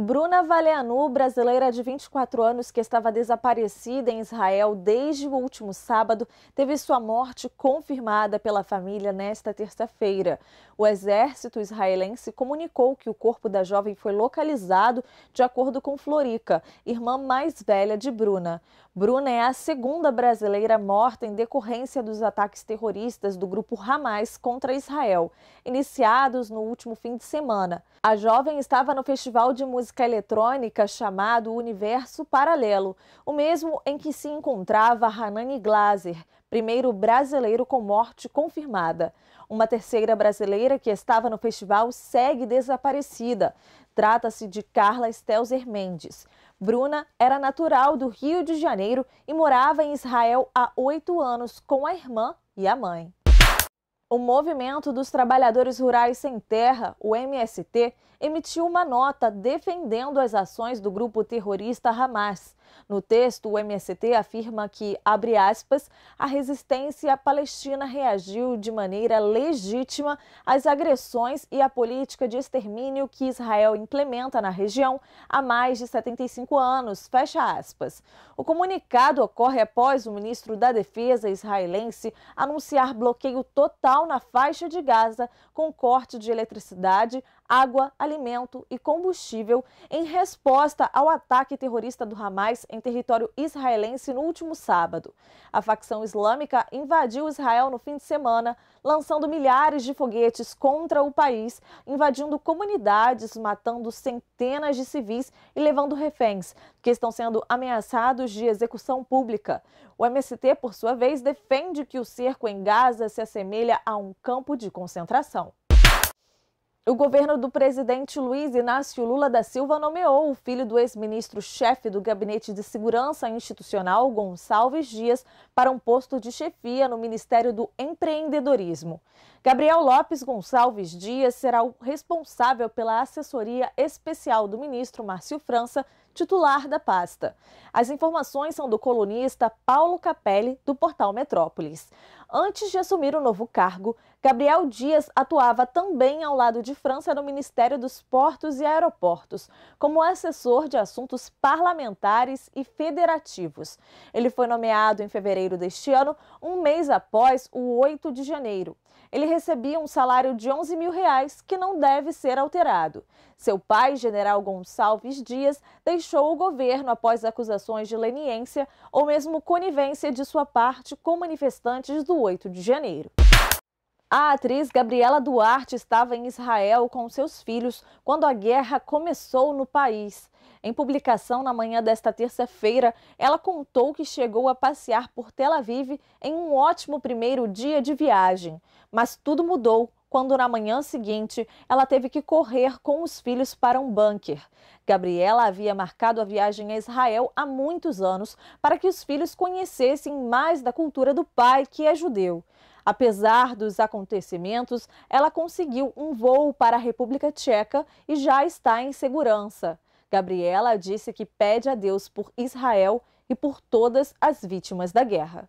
Bruna Valeanu, brasileira de 24 anos que estava desaparecida em Israel desde o último sábado, teve sua morte confirmada pela família nesta terça-feira. O exército israelense comunicou que o corpo da jovem foi localizado de acordo com Florica, irmã mais velha de Bruna. Bruna é a segunda brasileira morta em decorrência dos ataques terroristas do grupo Hamas contra Israel, iniciados no último fim de semana. A jovem estava no Festival de Música música é eletrônica chamado Universo Paralelo, o mesmo em que se encontrava Hanani Glaser, primeiro brasileiro com morte confirmada. Uma terceira brasileira que estava no festival segue desaparecida. Trata-se de Carla Stelzer Mendes. Bruna era natural do Rio de Janeiro e morava em Israel há oito anos com a irmã e a mãe. O Movimento dos Trabalhadores Rurais Sem Terra, o MST, emitiu uma nota defendendo as ações do grupo terrorista Hamas. No texto, o MST afirma que, abre aspas, a resistência palestina reagiu de maneira legítima às agressões e à política de extermínio que Israel implementa na região há mais de 75 anos, fecha aspas. O comunicado ocorre após o ministro da Defesa israelense anunciar bloqueio total na faixa de Gaza com corte de eletricidade água, alimento e combustível em resposta ao ataque terrorista do Hamas em território israelense no último sábado. A facção islâmica invadiu Israel no fim de semana, lançando milhares de foguetes contra o país, invadindo comunidades, matando centenas de civis e levando reféns, que estão sendo ameaçados de execução pública. O MST, por sua vez, defende que o cerco em Gaza se assemelha a um campo de concentração. O governo do presidente Luiz Inácio Lula da Silva nomeou o filho do ex-ministro-chefe do Gabinete de Segurança Institucional, Gonçalves Dias, para um posto de chefia no Ministério do Empreendedorismo. Gabriel Lopes Gonçalves Dias será o responsável pela assessoria especial do ministro Márcio França, titular da pasta. As informações são do colunista Paulo Capelli, do portal Metrópolis. Antes de assumir o novo cargo, Gabriel Dias atuava também ao lado de França no Ministério dos Portos e Aeroportos, como assessor de assuntos parlamentares e federativos. Ele foi nomeado em fevereiro deste ano, um mês após o 8 de janeiro. Ele recebia um salário de 11 mil reais, que não deve ser alterado. Seu pai, general Gonçalves Dias, deixou o governo após acusações de leniência ou mesmo conivência de sua parte com manifestantes do 8 de janeiro. A atriz Gabriela Duarte estava em Israel com seus filhos quando a guerra começou no país. Em publicação na manhã desta terça-feira, ela contou que chegou a passear por Tel Aviv em um ótimo primeiro dia de viagem. Mas tudo mudou quando na manhã seguinte ela teve que correr com os filhos para um bunker. Gabriela havia marcado a viagem a Israel há muitos anos para que os filhos conhecessem mais da cultura do pai, que é judeu. Apesar dos acontecimentos, ela conseguiu um voo para a República Tcheca e já está em segurança. Gabriela disse que pede a Deus por Israel e por todas as vítimas da guerra.